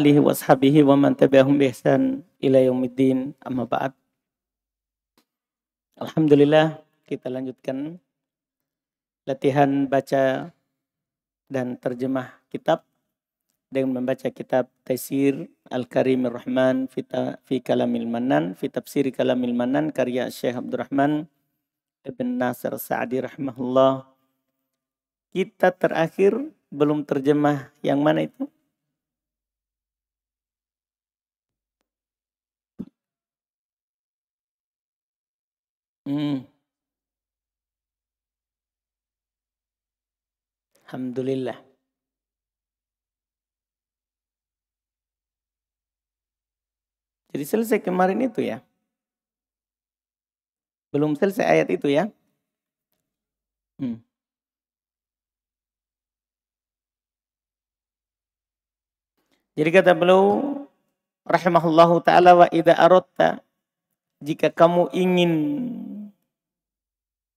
alihi washabihi wa man tabi'ahum ihsan ila yaumiddin amma ba'd. Alhamdulillah kita lanjutkan latihan baca dan terjemah kitab dengan membaca kitab Taisir al ar Rahman fi Kalamil Manan fi Tafsir Kalamil Manan karya Syekh Abdurrahman Ibn Nasir Sa'di rahimahullah. Kita terakhir belum terjemah yang mana itu? Hmm. Alhamdulillah. Jadi selesai kemarin itu ya. Belum selesai ayat itu ya. Hmm. Jadi kata beliau rahimahullahu taala wa idza aratta jika kamu ingin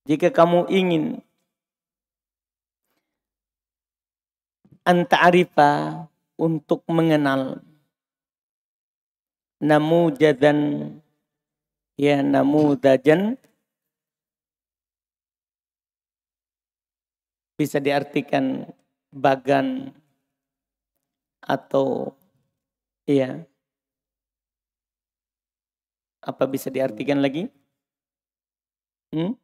jika kamu ingin anta'arifa untuk mengenal namu jadan ya namu dajan bisa diartikan bagan atau ya apa bisa diartikan lagi? Hmm?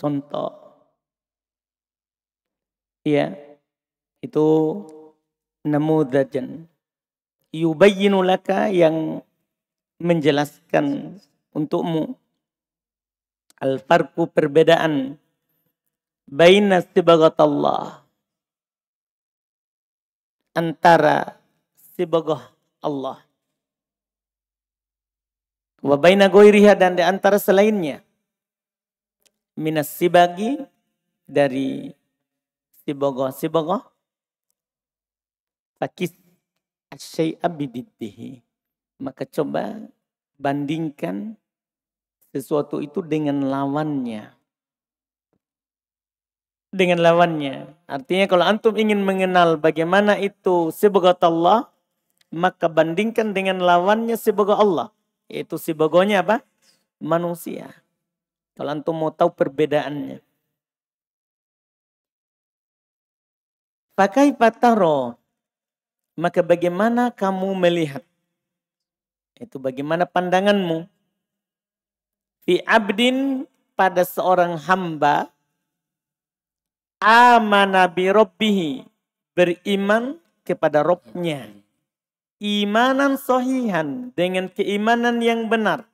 contoh ya itu namudajan dajan yubayyinulaka yang menjelaskan untukmu al farku perbedaan baina Allah antara sibagah Allah wa baina dan di antara selainnya minas sibagi dari sibogo sibogo fakis asyai abididdihi Maka coba bandingkan sesuatu itu dengan lawannya. Dengan lawannya. Artinya kalau antum ingin mengenal bagaimana itu sibogoh Allah, maka bandingkan dengan lawannya sibogoh Allah. Yaitu sibogonya apa? Manusia. Kalau antum mau tahu perbedaannya. Pakai pataro. Maka bagaimana kamu melihat? Itu bagaimana pandanganmu? Fi abdin pada seorang hamba amana bi rabbihi beriman kepada Robnya imanan sohihan dengan keimanan yang benar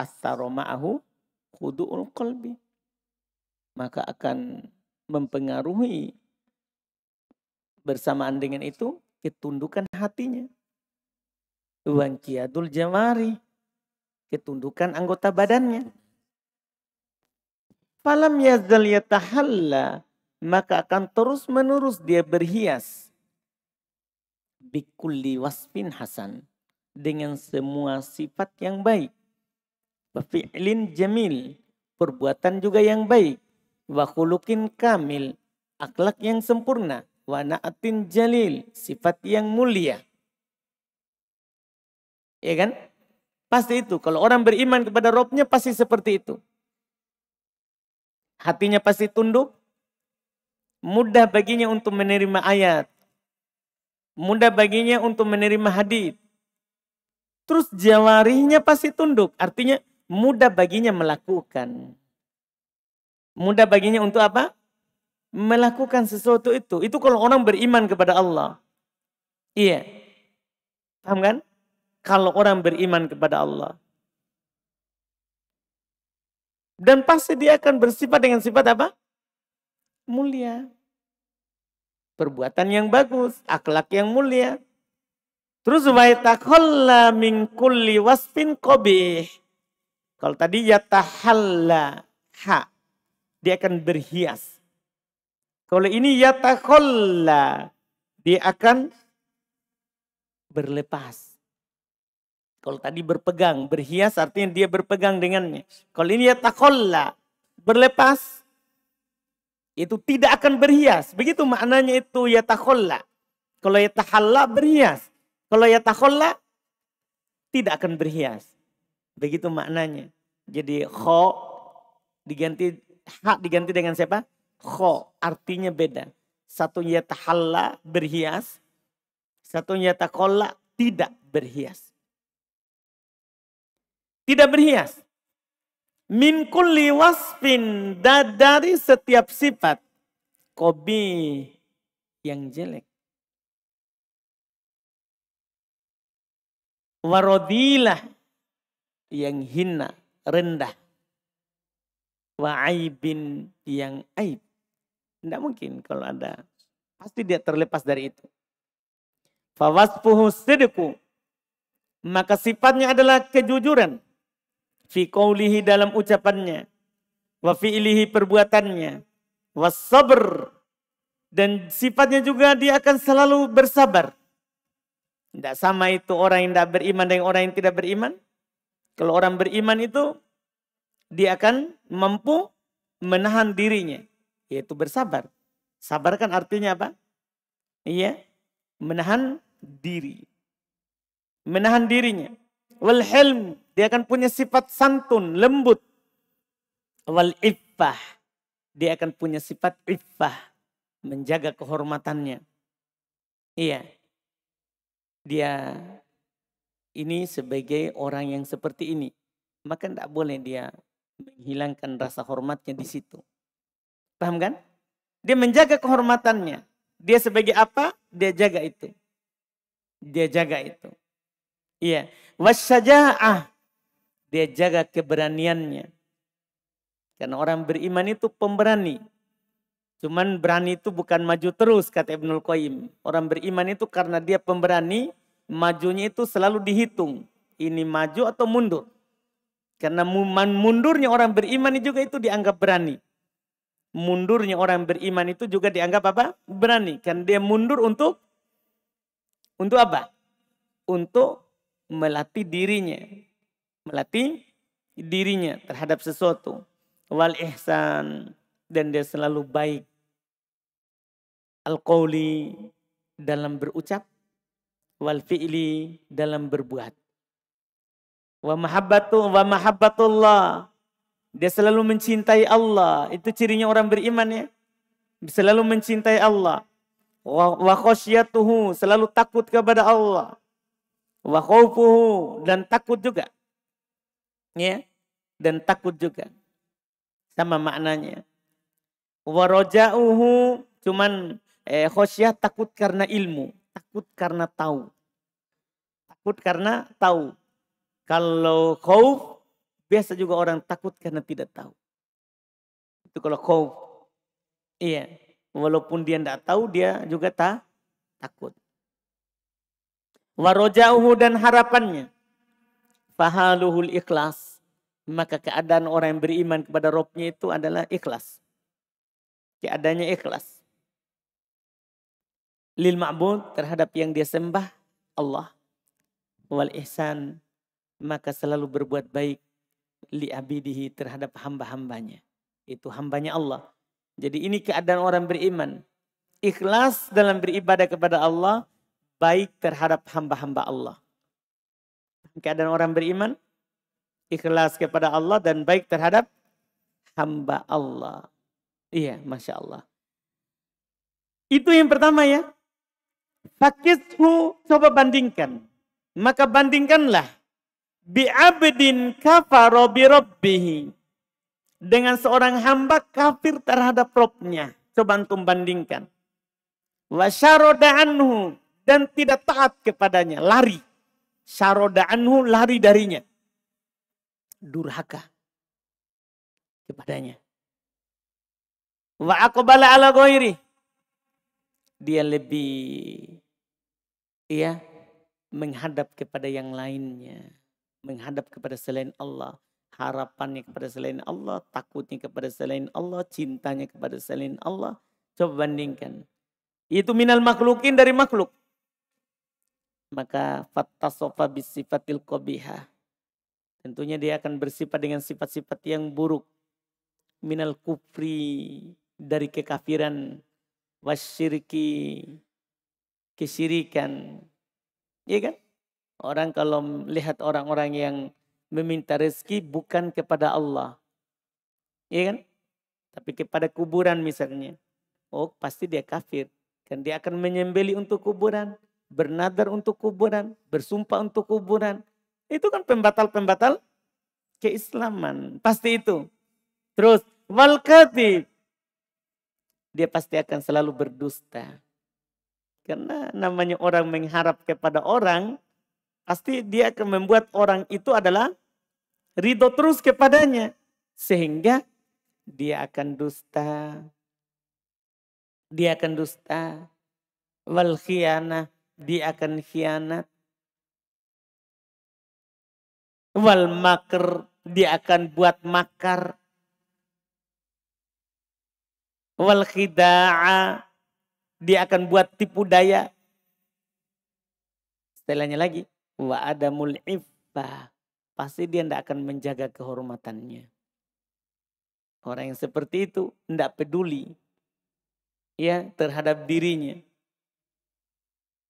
khudu'ul qalbi. Maka akan mempengaruhi bersamaan dengan itu ketundukan hatinya. Wangkiatul jamari. Ketundukan anggota badannya. Falam yazal yatahalla. Maka akan terus menerus dia berhias. Bikulli waspin hasan. Dengan semua sifat yang baik Wafi'lin jamil. Perbuatan juga yang baik. Wakulukin kamil. Akhlak yang sempurna. Wana'atin jalil. Sifat yang mulia. Ya kan? Pasti itu. Kalau orang beriman kepada Robnya pasti seperti itu. Hatinya pasti tunduk. Mudah baginya untuk menerima ayat. Mudah baginya untuk menerima hadis. Terus jawarinya pasti tunduk. Artinya mudah baginya melakukan. Mudah baginya untuk apa? Melakukan sesuatu itu. Itu kalau orang beriman kepada Allah. Iya. Paham kan? Kalau orang beriman kepada Allah. Dan pasti dia akan bersifat dengan sifat apa? Mulia. Perbuatan yang bagus, akhlak yang mulia. Terus wa takhalla min kulli wasfin qabih kalau tadi ya tahalla ha. Dia akan berhias. Kalau ini ya yatakhalla. Dia akan berlepas. Kalau tadi berpegang, berhias artinya dia berpegang dengannya. Kalau ini ya yatakhalla. Berlepas. Itu tidak akan berhias. Begitu maknanya itu ya yatakhalla. Kalau ya tahalla, berhias. Kalau ya yatakhalla tidak akan berhias. Begitu maknanya. Jadi kho diganti hak diganti dengan siapa? Kho artinya beda. Satunya tahalla berhias, satunya takola tidak berhias. Tidak berhias. Min kulli wasfin dari setiap sifat kobi yang jelek. Warodilah yang hina, rendah. Wa aibin yang aib. Tidak mungkin kalau ada. Pasti dia terlepas dari itu. Fawasfuhu sidiku. Maka sifatnya adalah kejujuran. Fi qawlihi dalam ucapannya. Wa perbuatannya. Wa Dan sifatnya juga dia akan selalu bersabar. Tidak sama itu orang yang tidak beriman dengan orang yang tidak beriman. Kalau orang beriman itu dia akan mampu menahan dirinya, yaitu bersabar. Sabar kan artinya apa? Iya, menahan diri. Menahan dirinya. Wal helm, dia akan punya sifat santun, lembut. Wal iffah, dia akan punya sifat iffah, menjaga kehormatannya. Iya. Dia ini sebagai orang yang seperti ini. Maka tidak boleh dia menghilangkan rasa hormatnya di situ. Paham kan? Dia menjaga kehormatannya. Dia sebagai apa? Dia jaga itu. Dia jaga itu. Iya. Wasyaja'ah. Dia jaga keberaniannya. Karena orang beriman itu pemberani. Cuman berani itu bukan maju terus kata Ibnul Qayyim. Orang beriman itu karena dia pemberani, majunya itu selalu dihitung. Ini maju atau mundur. Karena mundurnya orang beriman juga itu dianggap berani. Mundurnya orang beriman itu juga dianggap apa? Berani. Kan dia mundur untuk untuk apa? Untuk melatih dirinya. Melatih dirinya terhadap sesuatu. Wal ihsan. Dan dia selalu baik. Al-Qawli dalam berucap wal fi'li dalam berbuat. Wa mahabbatu wa mahabbatullah. Dia selalu mencintai Allah. Itu cirinya orang beriman ya. Selalu mencintai Allah. Wa, wa khosyatuhu. Selalu takut kepada Allah. Wa khawfuhu. Dan takut juga. Ya. Dan takut juga. Sama maknanya. Wa roja'uhu. Cuman eh, khosyah takut karena ilmu takut karena tahu. Takut karena tahu. Kalau khauf, biasa juga orang takut karena tidak tahu. Itu kalau khauf. Iya. Walaupun dia tidak tahu, dia juga tak takut. Warojauhu dan harapannya. Fahaluhul ikhlas. Maka keadaan orang yang beriman kepada Robnya itu adalah ikhlas. Keadaannya ikhlas lil ma'bud terhadap yang dia sembah Allah. Wal ihsan maka selalu berbuat baik li abidihi terhadap hamba-hambanya. Itu hambanya Allah. Jadi ini keadaan orang beriman. Ikhlas dalam beribadah kepada Allah baik terhadap hamba-hamba Allah. Keadaan orang beriman ikhlas kepada Allah dan baik terhadap hamba Allah. Iya, masya Allah. Itu yang pertama ya. Fakithu, coba bandingkan. Maka bandingkanlah. Bi'abdin kafaro birabbihi. Dengan seorang hamba kafir terhadap Robnya. Coba antum bandingkan. Wasyaroda anhu. Dan tidak taat kepadanya. Lari. Syaroda anhu lari darinya. Durhaka kepadanya. Wa akubala ala goiri dia lebih ya menghadap kepada yang lainnya, menghadap kepada selain Allah, harapannya kepada selain Allah, takutnya kepada selain Allah, cintanya kepada selain Allah. Coba bandingkan. Itu minal makhlukin dari makhluk. Maka fattasofa bisifatil kobiha. Tentunya dia akan bersifat dengan sifat-sifat yang buruk. Minal kufri dari kekafiran wasyirki kesirikan. Iya kan? Orang kalau lihat orang-orang yang meminta rezeki bukan kepada Allah. Iya kan? Tapi kepada kuburan misalnya. Oh pasti dia kafir. Kan dia akan menyembeli untuk kuburan. Bernadar untuk kuburan. Bersumpah untuk kuburan. Itu kan pembatal-pembatal keislaman. Pasti itu. Terus wal dia pasti akan selalu berdusta. Karena namanya orang mengharap kepada orang, pasti dia akan membuat orang itu adalah ridho terus kepadanya. Sehingga dia akan dusta. Dia akan dusta. Wal khianah, dia akan khianat. Wal makr, dia akan buat makar wal khida'a dia akan buat tipu daya setelahnya lagi wa adamul iffah pasti dia tidak akan menjaga kehormatannya orang yang seperti itu tidak peduli ya terhadap dirinya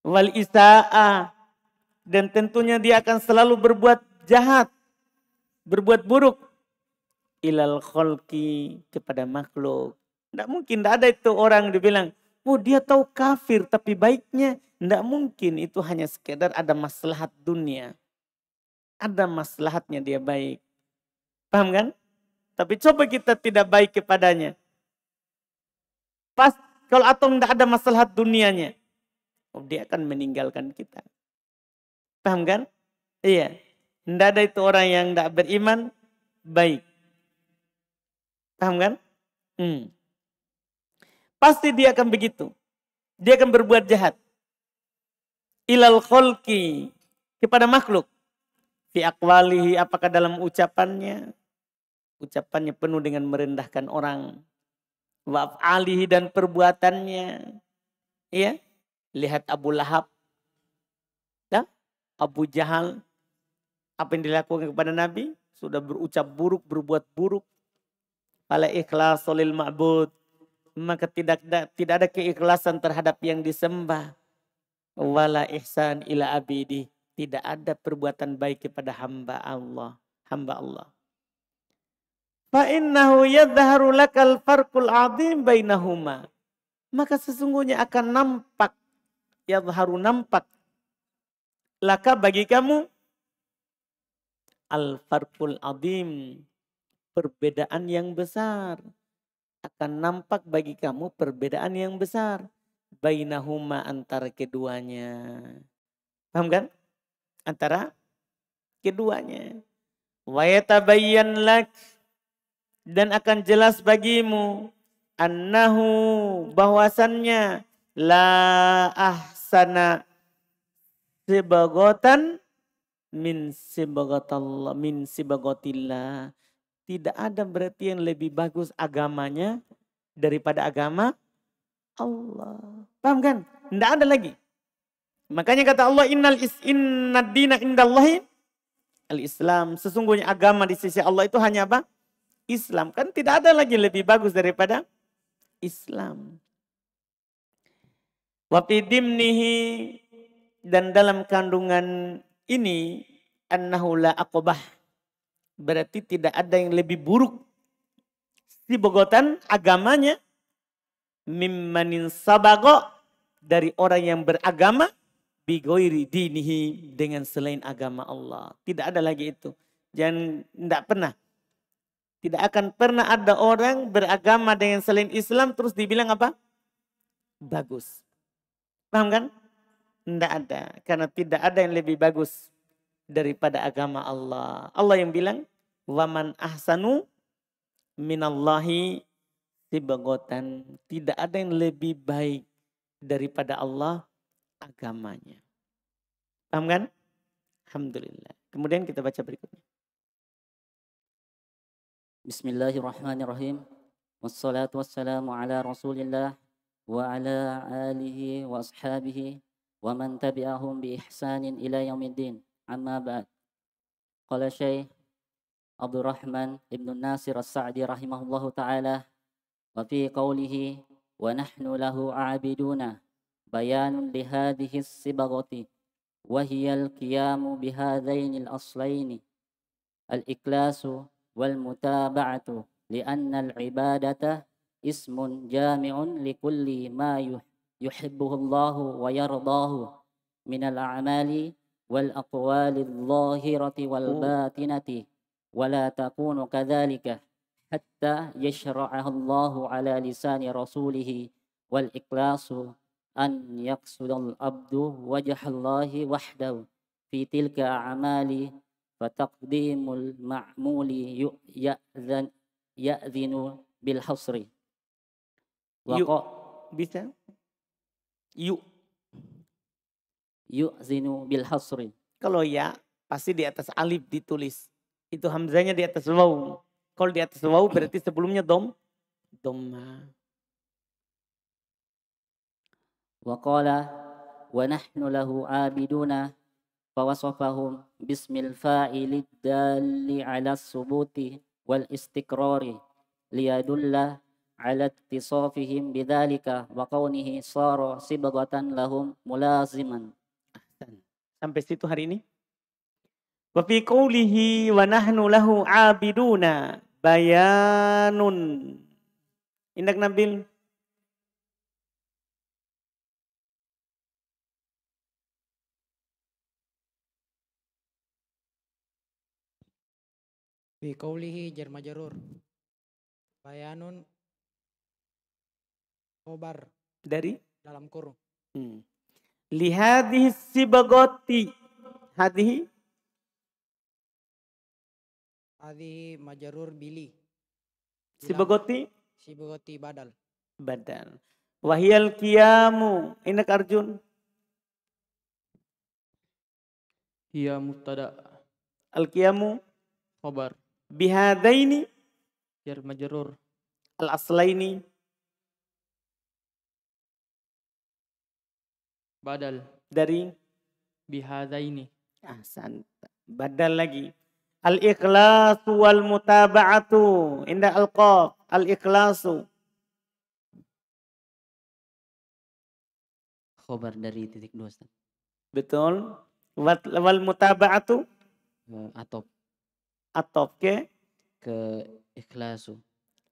wal isa'a dan tentunya dia akan selalu berbuat jahat berbuat buruk ilal kholki kepada makhluk tidak mungkin, tidak ada itu orang dibilang, oh dia tahu kafir tapi baiknya. Tidak mungkin, itu hanya sekedar ada maslahat dunia. Ada maslahatnya dia baik. Paham kan? Tapi coba kita tidak baik kepadanya. Pas kalau atau tidak ada masalah dunianya, oh, dia akan meninggalkan kita. Paham kan? Iya. Tidak ada itu orang yang tidak beriman, baik. Paham kan? Hmm. Pasti dia akan begitu. Dia akan berbuat jahat. Ilal kholki. Kepada makhluk. Fi akwalihi. Apakah dalam ucapannya. Ucapannya penuh dengan merendahkan orang. Wa'af alihi dan perbuatannya. iya Lihat Abu Lahab. Ya? Abu Jahal. Apa yang dilakukan kepada Nabi? Sudah berucap buruk, berbuat buruk. Pala ikhlas solil ma'bud maka tidak ada, tidak ada keikhlasan terhadap yang disembah. Wala ihsan ila abidi. Tidak ada perbuatan baik kepada hamba Allah. Hamba Allah. Fa'innahu yadharu lakal farkul azim bainahuma. Maka sesungguhnya akan nampak. Yadharu nampak. Laka bagi kamu. Al farkul azim. Perbedaan yang besar akan nampak bagi kamu perbedaan yang besar bainahuma antara keduanya. Paham kan? Antara keduanya. Wa lak dan akan jelas bagimu annahu bahwasannya la ahsana sebagotan min sibagotallah min sibagotillah tidak ada berarti yang lebih bagus agamanya daripada agama Allah. Paham kan? Tidak ada lagi. Makanya kata Allah innal is inna dina indallahi al-Islam. Sesungguhnya agama di sisi Allah itu hanya apa? Islam. Kan tidak ada lagi lebih bagus daripada Islam. Wafidimnihi dan dalam kandungan ini annahu la aqbah Berarti tidak ada yang lebih buruk si Bogotan agamanya mimmanin sabago dari orang yang beragama bigoiri dinihi dengan selain agama Allah. Tidak ada lagi itu. Jangan tidak pernah. Tidak akan pernah ada orang beragama dengan selain Islam terus dibilang apa? Bagus. Paham kan? Tidak ada. Karena tidak ada yang lebih bagus daripada agama Allah. Allah yang bilang, waman ahsanu minallahi tibagotan Tidak ada yang lebih baik daripada Allah agamanya. Paham kan? Alhamdulillah. Kemudian kita baca berikutnya. Bismillahirrahmanirrahim. Wassalatu wassalamu ala rasulillah wa ala alihi wa ashabihi wa man tabi'ahum bi ihsanin ila yaumiddin. Amma ba'd. Qala Syekh عبد الرحمن ابن الناصر السعدي رحمه الله تعالى وفي قوله ونحن له عابدون بيان لهذه الصبغة وهي القيام بهذين الأصلين الإكلاس والمتابعة لأن العبادة اسم جامع لكل ما يحبه الله ويرضاه من الأعمال والأقوال الظاهرة والباطنة ولا تكون كذلك حتى يشرعها الله على لسان رسوله والإخلاص أن يقصد الأبد وجه الله وحده في تلك أعماله فتقديم المعمول يأذن يأذن بالحصر وق... بثا يؤ يؤذن بالحصر kalau ya pasti di atas alif ditulis itu hamzahnya di atas waw. Kalau di atas waw berarti sebelumnya dom domma. Wa qala wa nahnu lahu abiduna wasafahum bismil fa'ili dalli ala subuti wal istikrari liyadulla ala tisafihim bidhalika wa qawnihi sara sibagatan lahum mulaziman. Sampai situ hari ini. Wa fi qawlihi wa nahnu lahu abiduna bayanun. Indak Nabil. Fi qawlihi jar majrur. Bayanun khobar dari dalam kurung. Hmm. Lihadhi sibagoti hadhi Adi majarur bili. Si Si begoti badal. Badal. Wahyal kiamu, Inak Arjun. Hiya mubtada. Al Kiamu. Bihada Bihadaini? Yal majarur. Al ini Badal. Dari? bihada ini ah, Badal lagi. Al-ikhlasu wal mutaba'atu inda al-qaf. Al-ikhlasu. khabar dari titik dua. Ustaz. Betul. Wal mutaba'atu. Atop. Atop ke? Ke ikhlasu.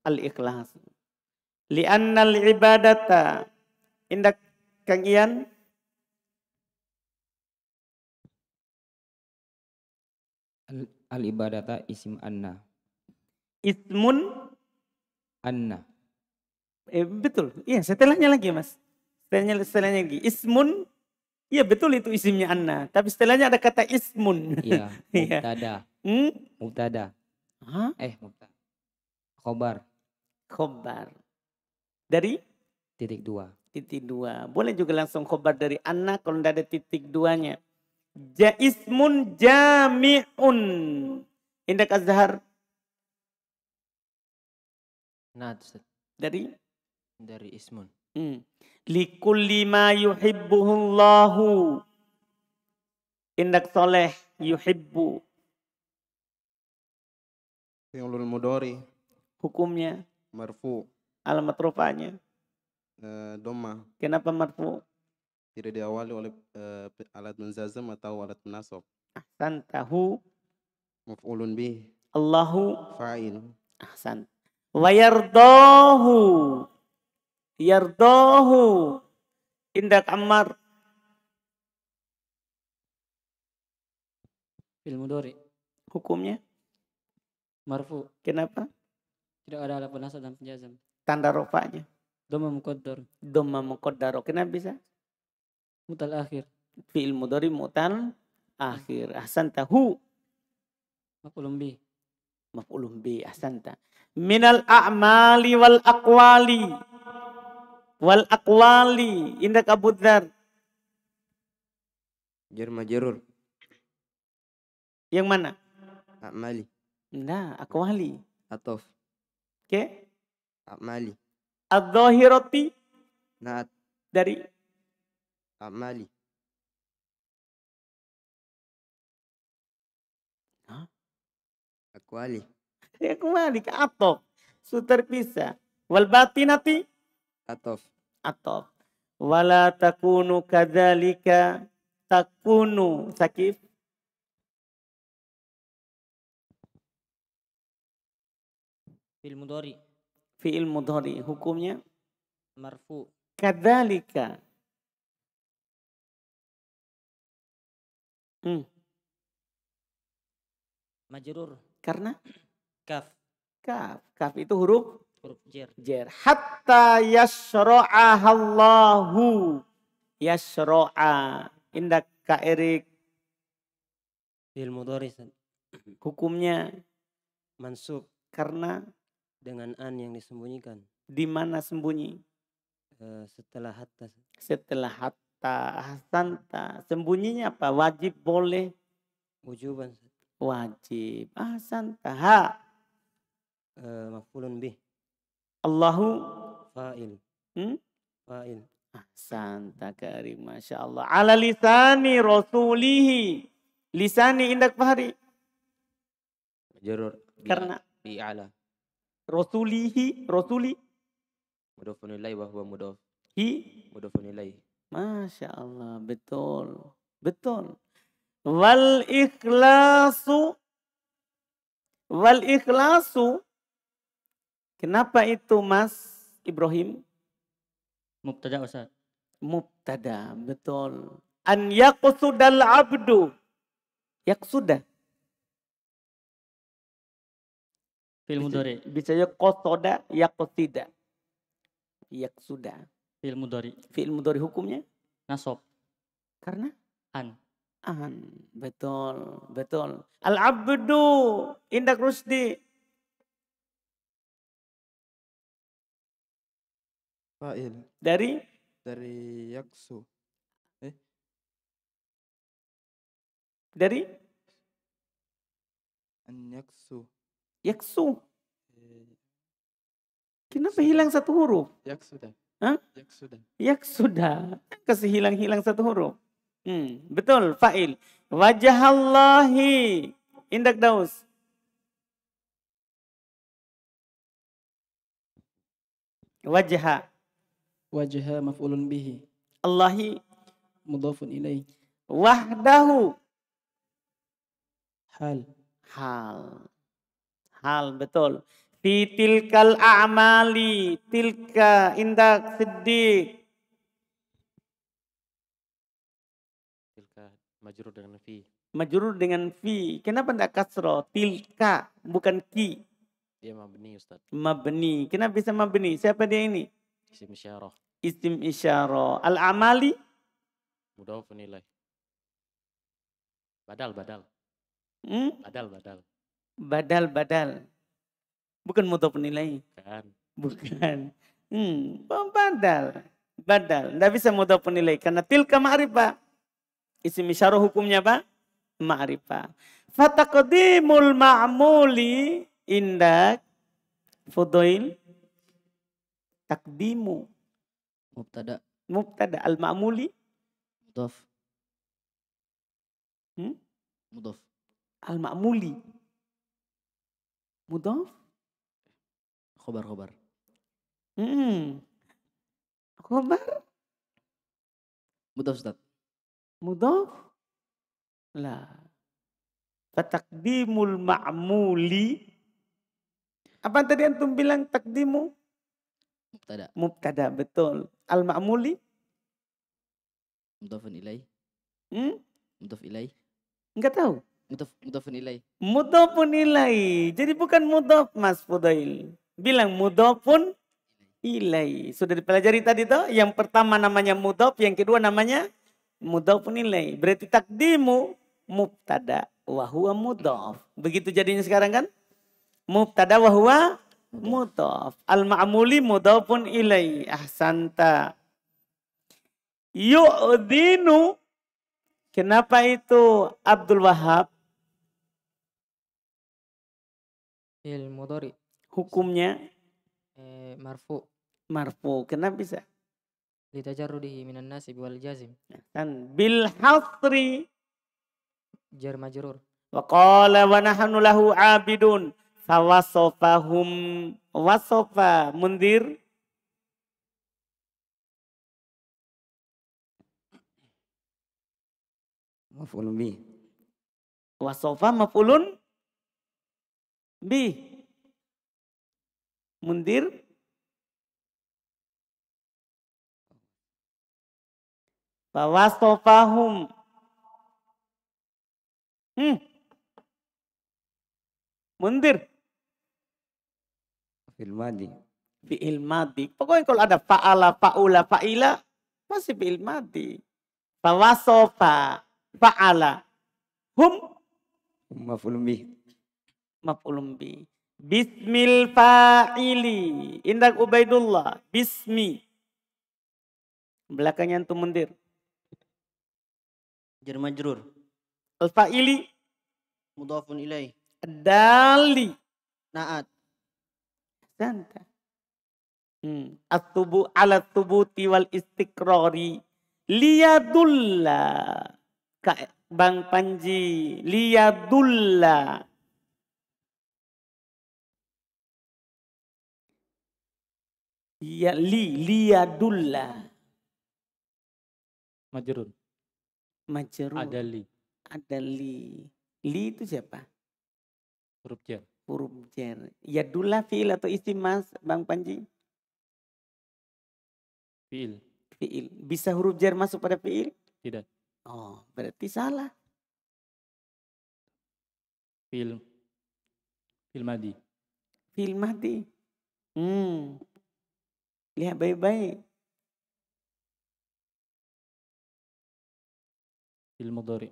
Al-ikhlasu. Li'anna al-ibadata. inda kang iyan al ibadata isim anna. Ismun anna. Eh, betul. Iya, setelahnya lagi, Mas. Setelahnya setelahnya lagi. Ismun Iya betul itu isimnya anna, tapi setelahnya ada kata ismun. Iya, iya. mubtada. hmm? Mubtada. Hah? Eh, mubtada. Khobar. Khobar. Dari titik dua. Titik dua. Boleh juga langsung khobar dari anna kalau tidak ada titik duanya. Ja ismun jami'un. Indak Azhar. Nah, dari dari ismun. Hmm. Likulli ma yuhibbuhullahu. Indak soleh yuhibbu. Fi'lul mudori. Hukumnya. Marfu. Alamat rupanya. E, eh, Doma. Kenapa marfu? tidak diawali oleh uh, alat menzazam atau alat menasab. tahu. maf'ulun bih. Allahu fa'il. Ahsan. Wa yardahu. Yardahu. Indak Ammar. Ilmu dori. Hukumnya? Marfu. Kenapa? Tidak ada alat penasab dan penjazam. Tanda rofaknya? Doma mukodor. Doma mukodor. Kenapa bisa? mutal akhir. Fi'il mudhari mutal akhir. Hmm. Ahsanta hu. Maf'ulun bi. Maf'ulun bi. Ahsanta. Minal a'mali wal aqwali. Wal aqwali. Indak Abu Dhar. Jar Yang mana? A'mali. Nah, akwali. Atof. Oke. Okay. A'mali. Ad-dhahirati. nah Dari أعمالي Hah? Akwali. Akwali atof. Suter bisa. Wal batinati atof. Atof. Wala takunu kadzalika takunu sakif. Fi'il mudhari. Fi'il mudhari hukumnya marfu. Kadzalika Hmm. Majrur. Karena? Kaf. Kaf. Kaf itu huruf? Huruf jer. Jer. Hatta yasro'ahallahu Yasra'a. Indah Kak Erik. Fil Hukumnya? Mansub. Karena? Dengan an yang disembunyikan. Di mana sembunyi? Uh, setelah hatta. Setelah hatta ta ahsanta sembunyinya apa wajib boleh wujuban wajib ahsanta ha eh, mafulun bih Allahu fa'il hmm? fa'il ahsanta karim masya Allah ala lisani rasulihi lisani indak fahri jarur karena bi ala rasulihi rasuli mudofun ilai wa huwa mudof hi mudofun ilai Masya Allah, betul. Betul. Wal ikhlasu. Wal ikhlasu. Kenapa itu Mas Ibrahim? Mubtada Ustaz. Mubtada, betul. An yaqsudal abdu. Yaqsuda. Fil mudhari. Bisa ya qasada yaqsida. Yaqsuda. Fi'il mudhari. Fi'il mudhari hukumnya? Nasob. Karena? An. An. Betul, betul. Al-abdu indak rusdi. Fa'il. Dari? Dari yaksu. Eh? Dari? An yaksu. Yaksu. Eh, Kenapa hilang satu huruf? Yaksu dah. Hah? Yak sudah. Kasih hilang-hilang satu huruf. Hmm, betul, fa'il. Allahi, Indak daus. Wajha. Wajha maf'ulun bihi. Allahi. Mudhafun ilaih. Wahdahu. Hal. Hal. Hal, betul. Fi tilkal a'mali tilka inda siddiq. Tilka majrur dengan fi. Majrur dengan fi. Kenapa tidak kasro? Tilka bukan ki. Dia mabni Ustaz. Mabni. Kenapa bisa mabni? Siapa dia ini? Isim isyarah. Isim isyarah. Al-amali? Mudhafun ilaih. Badal, badal. Hmm? Badal, badal. Badal, badal. Bukan moto penilai. Bukan. Bukan. Hmm, badal. Badal. Tidak bisa moto penilai. Karena tilka ma'rifah. Isim isyarah hukumnya apa? Ma'rifah. Fatakadimul ma'muli indak fudail takdimu. Mubtada. Mubtada. Al-ma'muli. Mudaf. Hmm? Mudaf. Al-ma'muli. Mudaf. Kobar kobar. Hmm. Kobar. Mudaf Ustaz. Mudaf? Lah. Fatakdimul ma'muli. Apa tadi antum bilang takdimu? Mubtada. Mubtada, betul. Al-ma'muli? Mudafun ilai. Hmm? Mudaf ilai. Enggak tahu. Mudaf, mudafun ilai. Mudafun ilai. Jadi bukan mudaf Mas Fudail. Bilang mudofun ilai. Sudah dipelajari tadi toh? Yang pertama namanya mudof, yang kedua namanya mudofun ilai. Berarti takdimu mubtada wahua mudof. Begitu jadinya sekarang kan? Mubtada wahua mudof. Al-ma'muli mudofun ilai. Ahsanta. Yu'dinu. Kenapa itu Abdul Wahab? Ilmu dori hukumnya eh, marfu marfu kenapa bisa litajarrudihi minan nasib wal jazim ya, kan bil hasri jar majrur wa qala wa nahnu lahu abidun sawasofahum wasofa mundir maf'ulun bi wasofa maf'ulun bi Mundir. Fawastofahum. Hmm. Mundir. fi'il madi. Fi'il madi. Pokoknya kalau ada fa'ala, fa'ula, fa'ila, masih fi'il madi. Fawasofa, fa'ala. Hum. mafulumbi, mafulumbi. Bismil fa'ili. Indak Ubaidullah. Bismi. Belakangnya antum mendir. Jerman jerur. Al-fa'ili. Mudafun ilai. Dali. Naat. Santa. Hmm. At-tubu ala tubuti wal istikrori. Liyadullah. Bang Panji. Liyadullah. Ya, li, liadulla. Majrun. Majrun. Ada li. Ada li. Li itu siapa? Huruf jar. Huruf jar. Yadulla fi'il atau isim mas, Bang Panji? Fi'il. Fi'il. Bisa huruf jar masuk pada fi'il? Tidak. Oh, berarti salah. Fi'il. Fi'il madi. Fi'il madi. Hmm. Lihat baik-baik. dori.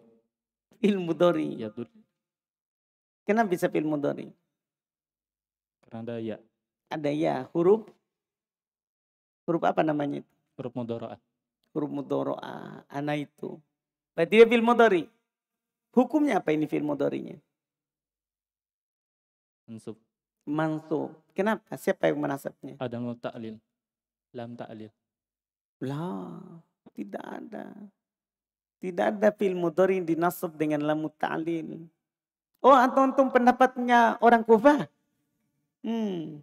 Ilmu dori. Ya, dori. Kenapa bisa ilmu dori? Karena ada ya. Ada ya. Huruf. Huruf apa namanya itu? Huruf mudhara'a. Huruf mudhara'a. Ana itu. Berarti dia ilmu dori. Hukumnya apa ini ilmu dorinya? Mansub. Mansub. Kenapa? Siapa yang menasabnya? Ada ta'lil lam ta'lil? Lah, tidak ada. Tidak ada fil mudhari dinasab dengan lam ta'lil. Oh, atau antum pendapatnya orang Kufah? Hmm.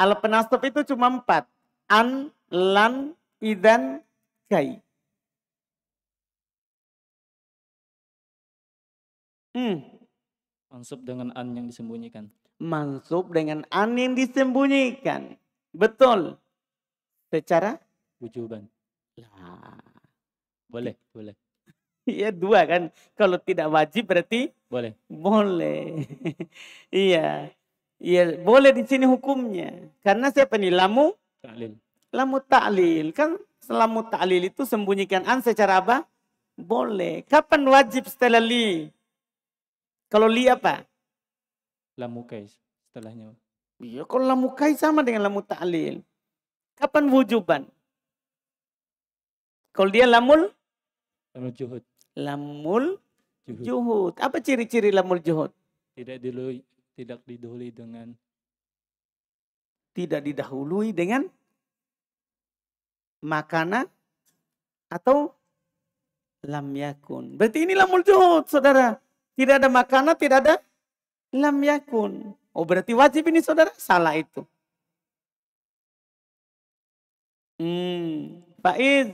Al penasab itu cuma empat. An, lan, idan, kai. Hmm. Mansub dengan an yang disembunyikan mansub dengan an yang disembunyikan. Betul. Secara wujuban. Lah. Boleh, boleh. Iya dua kan. Kalau tidak wajib berarti boleh. Boleh. iya. Iya, boleh di sini hukumnya. Karena siapa nih? Lamu taklil. Lamu taklil kan selamu taklil itu sembunyikan an secara apa? Boleh. Kapan wajib setelah li? Kalau li apa? lamu kais setelahnya. Iya, kalau lamu kais sama dengan lamu ta'lil. Kapan wujuban? Kalau dia lamul? Lamul juhud. Lamul juhud. juhud. Apa ciri-ciri lamul juhud? Tidak dilui, tidak didahului dengan tidak didahului dengan makanan atau lam yakun. Berarti ini lamul juhud, saudara. Tidak ada makanan, tidak ada Lam yakun. Oh berarti wajib ini saudara salah itu. Hmm, Faiz.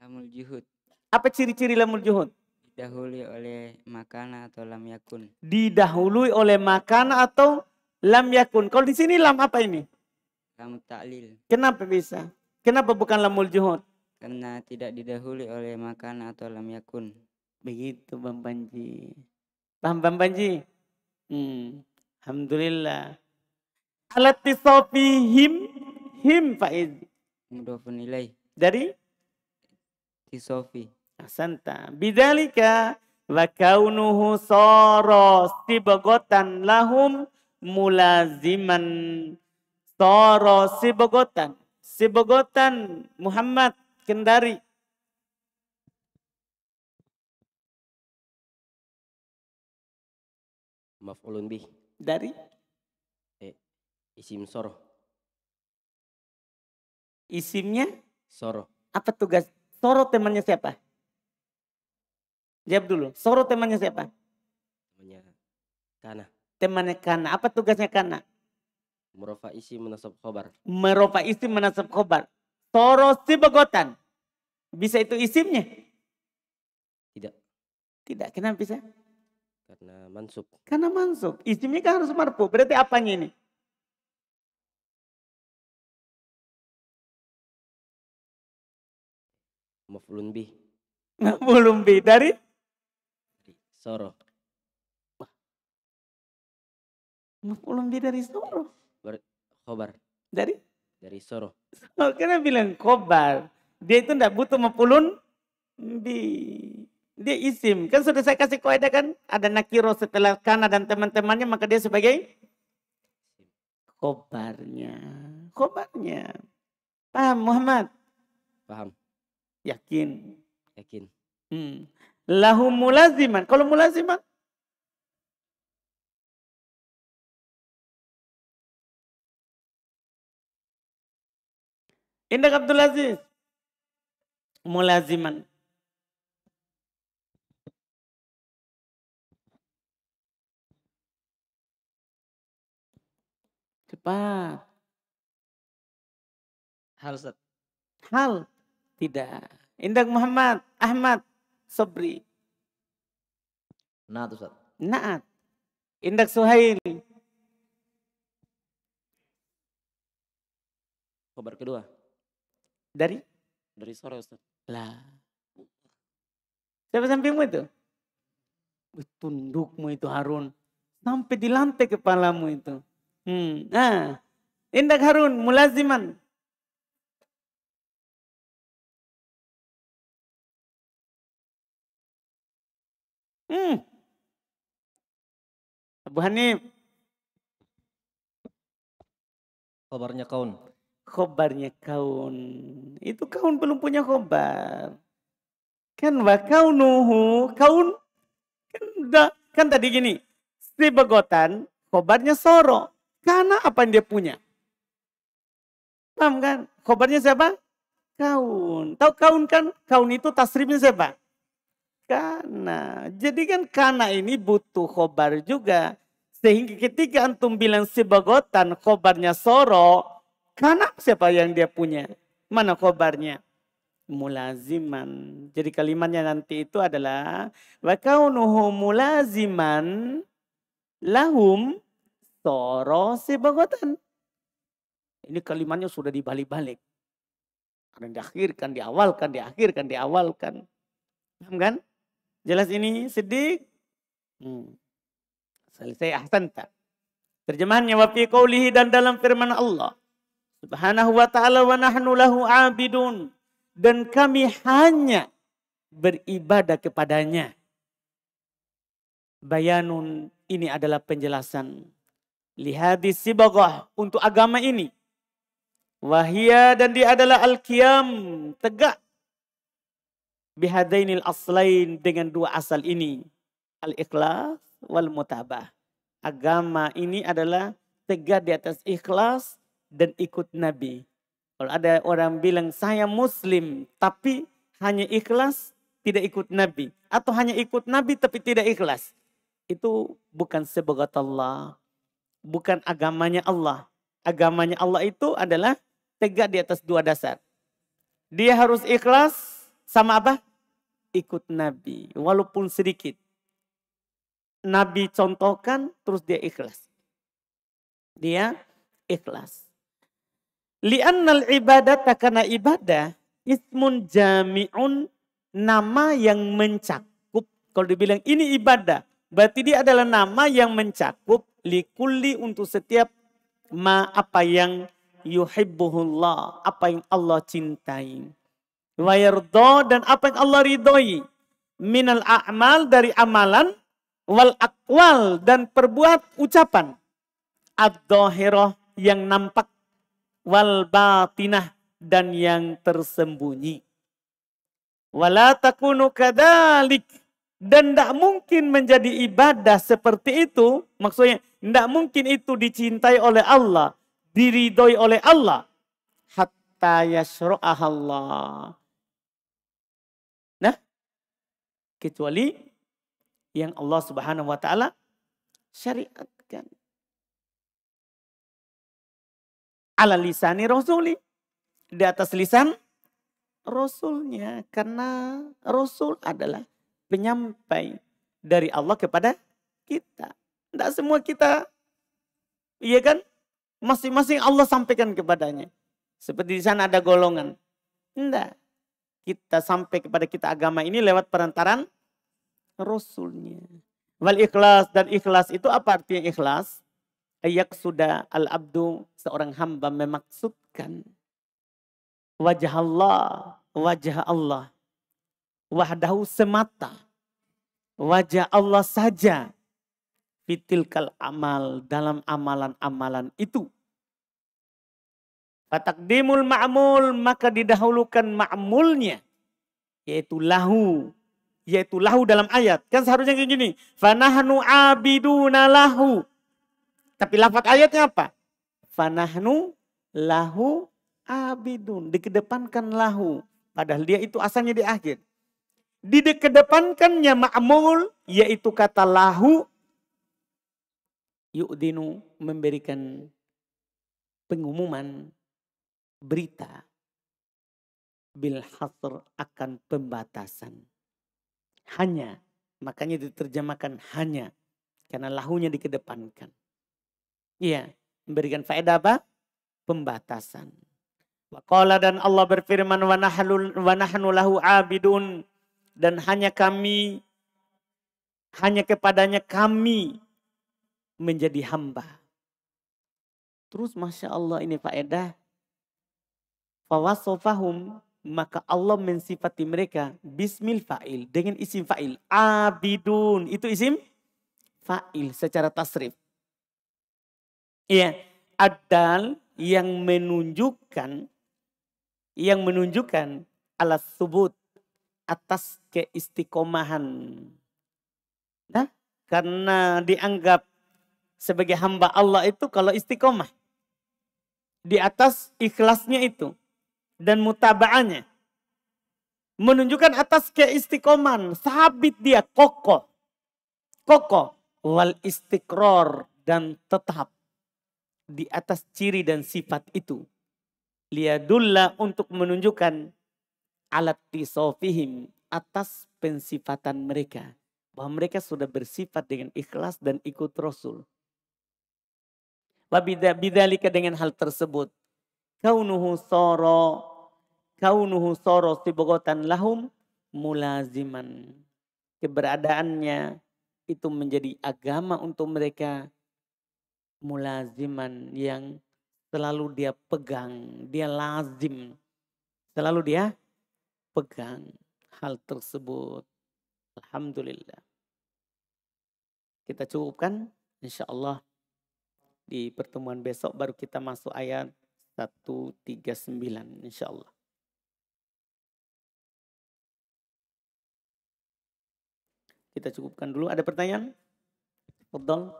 Lamul juhud. Apa ciri-ciri lamul juhud? Didahului oleh makan atau lam yakun. Didahului oleh makan atau lam yakun. Kalau di sini lam apa ini? Lam taklil. Kenapa bisa? Kenapa bukan lamul juhud? Karena tidak didahului oleh makan atau lam yakun. Begitu Bang Panji. Paham Bang Panji? Hmm. Alhamdulillah. Alat sofi him him faiz. Mudah penilai. Dari? sofi. Asanta. Bidalika wa kaunuhu soro sibagotan lahum mulaziman Soro sibagotan. Sibagotan Muhammad Kendari maf'ulun bih dari eh, isim soro isimnya soro apa tugas soro temannya siapa jawab dulu soro temannya siapa temannya kana temannya kana apa tugasnya kana Merofa isi menasab khobar. Merofa isi menasab khobar. Soro si begotan. Bisa itu isimnya? Tidak. Tidak, kenapa bisa? Karena mansub. Karena mansub. Isimnya kan harus marfu. Berarti apanya ini? Mafulun bi. Mafulun bi dari soro. Mafulun bi dari soro. Ber khobar. Dari? Dari soro. Oh, karena bilang khobar. Dia itu tidak butuh mafulun bi. Dia isim. Kan sudah saya kasih kaidah kan? Ada nakiro setelah kana dan teman-temannya maka dia sebagai kobarnya. Kobarnya. Paham Muhammad? Paham. Yakin. Yakin. Hmm. Lahu mulaziman. Kalau mulaziman Indah Abdul Aziz. Mulaziman. cepat. Hal Ustaz. Hal tidak. Indah Muhammad Ahmad Sobri. Naat Ustaz. Naat. Indah Suhail. Kabar kedua. Dari? Dari sore Ustaz. Lah. Siapa sampingmu itu? Tundukmu itu Harun. Sampai di lantai kepalamu itu. Hmm. Ah. Indak Harun mulaziman. Hmm. Abu Hanif. Khobarnya kaun. Khobarnya kaun. Itu kaun belum punya khobar. Kan wa kaunuhu. Kaun. Kan, kan tadi gini. Si begotan khobarnya soro. Karena apa yang dia punya. Paham kan? Khobarnya siapa? Kaun. Tahu kaun kan? Kaun itu tasrimnya siapa? Karena. Jadi kan karena ini butuh kobar juga. Sehingga ketika antum bilang si bagotan khobarnya soro, kana siapa yang dia punya? Mana khobarnya? Mulaziman. Jadi kalimatnya nanti itu adalah wa kaunuhu mulaziman lahum Toro si bagotan. Ini kalimatnya sudah dibalik-balik. Karena diakhirkan, diawalkan, diakhirkan, diawalkan. Paham kan? Jelas ini sedih. Hmm. Selesai tak. Terjemahannya wa fi qawlihi dan dalam firman Allah. Subhanahu wa ta'ala wa nahnu lahu abidun. Dan kami hanya beribadah kepadanya. Bayanun ini adalah penjelasan lihadis sibagoh untuk agama ini. Wahia dan dia adalah al-qiyam, tegak. Bihadainil aslain dengan dua asal ini. Al-ikhlas wal mutabah. Agama ini adalah tegak di atas ikhlas dan ikut Nabi. Kalau ada orang bilang saya muslim tapi hanya ikhlas tidak ikut Nabi. Atau hanya ikut Nabi tapi tidak ikhlas. Itu bukan sebagat Allah bukan agamanya Allah. Agamanya Allah itu adalah tegak di atas dua dasar. Dia harus ikhlas sama apa? Ikut Nabi, walaupun sedikit. Nabi contohkan, terus dia ikhlas. Dia ikhlas. Li'annal ibadah karena ibadah ismun jami'un nama yang mencakup. Kalau dibilang ini ibadah, berarti dia adalah nama yang mencakup likulli untuk setiap ma apa yang yuhibbuhullah, apa yang Allah cintai. Wa dan apa yang Allah ridhoi. Minal a'mal dari amalan wal akwal dan perbuat ucapan ad yang nampak wal batinah dan yang tersembunyi. Wala takunu kadalik dan tidak mungkin menjadi ibadah seperti itu. Maksudnya tidak mungkin itu dicintai oleh Allah, diridhoi oleh Allah. Hatta yasro'ah Allah. Nah, kecuali yang Allah Subhanahu wa taala syariatkan. Ala lisani rasuli. Di atas lisan rasulnya karena rasul adalah penyampai dari Allah kepada kita. Tidak semua kita, iya kan? Masing-masing Allah sampaikan kepadanya. Seperti di sana ada golongan. Tidak. Kita sampai kepada kita agama ini lewat perantaran Rasulnya. Wal ikhlas dan ikhlas itu apa artinya ikhlas? Ayak sudah al abdu seorang hamba memaksudkan wajah Allah, wajah Allah, wahdahu semata, wajah Allah saja fitilkal amal dalam amalan-amalan itu. Fatakdimul ma'mul maka didahulukan ma'mulnya yaitu lahu yaitu lahu dalam ayat. Kan seharusnya kayak gini, fanahnu abiduna lahu. Tapi lafat ayatnya apa? Fanahnu lahu abidun. Dikedepankan lahu. Padahal dia itu asalnya di akhir. Dikedepankannya ma'mul yaitu kata lahu yu'dinu memberikan pengumuman berita bil hasr akan pembatasan. Hanya, makanya diterjemahkan hanya karena lahunya dikedepankan. Iya, memberikan faedah apa? Pembatasan. Waqala dan Allah berfirman wa nahnu wa nahnu lahu abidun dan hanya kami hanya kepadanya kami menjadi hamba. Terus Masya Allah ini faedah. Fawasofahum maka Allah mensifati mereka bismil fa'il dengan isim fa'il. Abidun itu isim fa'il secara tasrif. Iya, adal yang menunjukkan yang menunjukkan alas subut atas keistikomahan. Nah, karena dianggap sebagai hamba Allah itu kalau istiqomah di atas ikhlasnya itu dan mutabaannya menunjukkan atas keistiqoman sabit dia kokoh kokoh wal istiqror dan tetap di atas ciri dan sifat itu liadulla untuk menunjukkan alat tisofihim atas pensifatan mereka bahwa mereka sudah bersifat dengan ikhlas dan ikut rasul Wabidhalika dengan hal tersebut. Kaunuhu soro. Kaunuhu soro sibogotan lahum mulaziman. Keberadaannya itu menjadi agama untuk mereka mulaziman yang selalu dia pegang, dia lazim. Selalu dia pegang hal tersebut. Alhamdulillah. Kita cukupkan insya Allah di pertemuan besok baru kita masuk ayat 139 insyaallah. Kita cukupkan dulu. Ada pertanyaan? Fadal.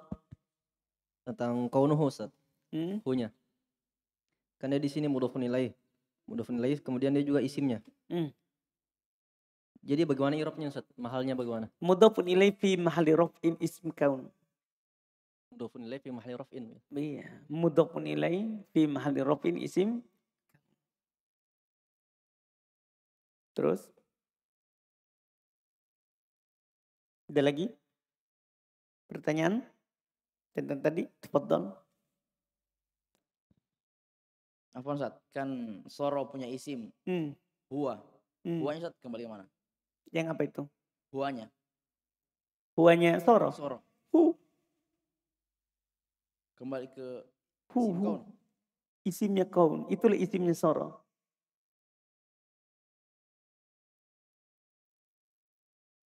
Tentang kaunuhu Ustaz. Hmm? Punya. Karena di sini mudah nilai. Mudah nilai kemudian dia juga isimnya. Hmm. Jadi bagaimana irobnya Ustaz? Mahalnya bagaimana? Mudah nilai fi mahali in ism kaun mudhofun ilai fi mahali rafin. Iya, mudhofun ilai fi mahali rafin isim. Terus ada lagi pertanyaan tentang tadi? Tepatkan. Apa Ustaz? Kan soro punya isim. Hmm. Hua. Hmm. Huanya Ustaz kembali ke mana? Yang apa itu? Huanya. Huanya soro. Soro. Kembali ke isim hu, kaun. Isimnya kaun. Itulah isimnya Sarah.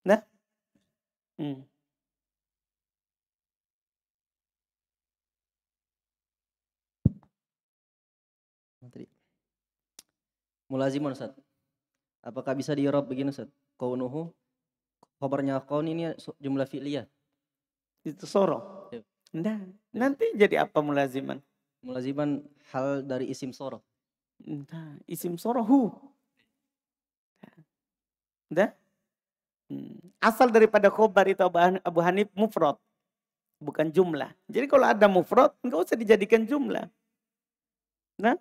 Nah. Hmm. Tadi. Mulazimun Ustaz. Apakah bisa di Eropa begini Ustaz? Kaunuhu. Khabarnya kaun ini jumlah fi'liyah. Itu sorong. Nah, nanti jadi apa mulaziman? Mulaziman hal dari isim soroh. Nah, isim sorohu. Nah. Asal daripada khobar itu Abu Hanif mufrad. Bukan jumlah. Jadi kalau ada mufrad, enggak usah dijadikan jumlah. Nah,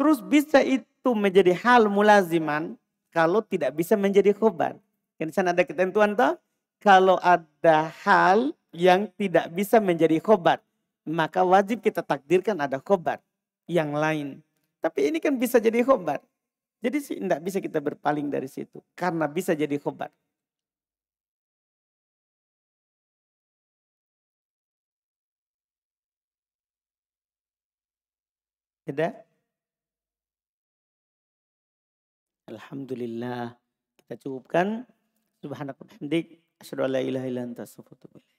terus bisa itu menjadi hal mulaziman kalau tidak bisa menjadi khobar. Di sana ada ketentuan toh, kalau ada hal yang tidak bisa menjadi khobar, maka wajib kita takdirkan ada khobar yang lain. Tapi ini kan bisa jadi khobar. Jadi sih tidak bisa kita berpaling dari situ karena bisa jadi khobar. Tidak? Alhamdulillah. Kita cukupkan. Subhanakallahumdik. Asyadu ala ilaha ilaha